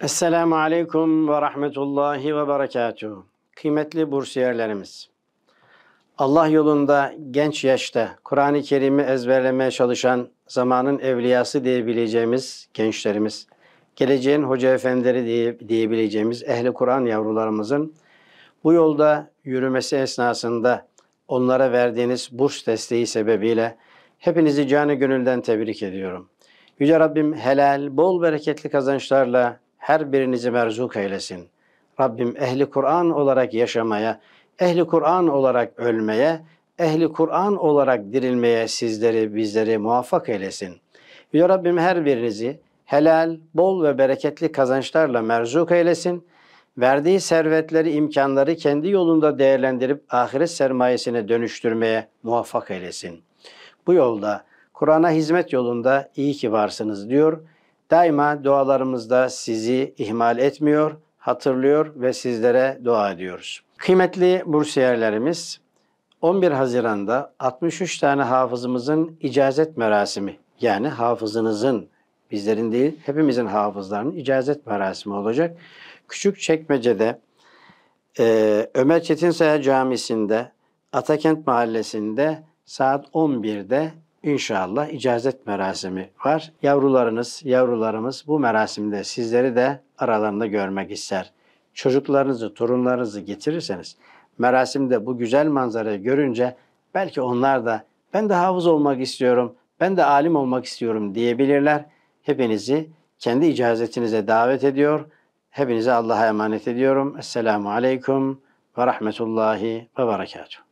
Esselamu Aleyküm ve Rahmetullahi ve Berekatuhu. Kıymetli bursiyerlerimiz, Allah yolunda genç yaşta Kur'an-ı Kerim'i ezberlemeye çalışan zamanın evliyası diyebileceğimiz gençlerimiz, geleceğin hoca efendileri diye, diyebileceğimiz ehli Kur'an yavrularımızın bu yolda yürümesi esnasında onlara verdiğiniz burs desteği sebebiyle hepinizi canı gönülden tebrik ediyorum. Yüce Rabbim helal, bol bereketli kazançlarla her birinizi merzuk eylesin. Rabbim ehli Kur'an olarak yaşamaya, ehli Kur'an olarak ölmeye, ehli Kur'an olarak dirilmeye sizleri, bizleri muvaffak eylesin. Ya Rabbim her birinizi helal, bol ve bereketli kazançlarla merzuk eylesin. Verdiği servetleri, imkanları kendi yolunda değerlendirip ahiret sermayesine dönüştürmeye muvaffak eylesin. Bu yolda, Kur'an'a hizmet yolunda iyi ki varsınız diyor.'' Daima dualarımızda sizi ihmal etmiyor, hatırlıyor ve sizlere dua ediyoruz. Kıymetli bursiyerlerimiz 11 Haziran'da 63 tane hafızımızın icazet merasimi yani hafızınızın bizlerin değil hepimizin hafızlarının icazet merasimi olacak. Küçük çekmecede e, Ömer Çetinsaya Camisi'nde Atakent Mahallesi'nde saat 11'de inşallah icazet merasimi var. Yavrularınız, yavrularımız bu merasimde sizleri de aralarında görmek ister. Çocuklarınızı, torunlarınızı getirirseniz merasimde bu güzel manzarayı görünce belki onlar da ben de havuz olmak istiyorum, ben de alim olmak istiyorum diyebilirler. Hepinizi kendi icazetinize davet ediyor. Hepinize Allah'a emanet ediyorum. Esselamu Aleyküm ve Rahmetullahi ve Berekatuhu.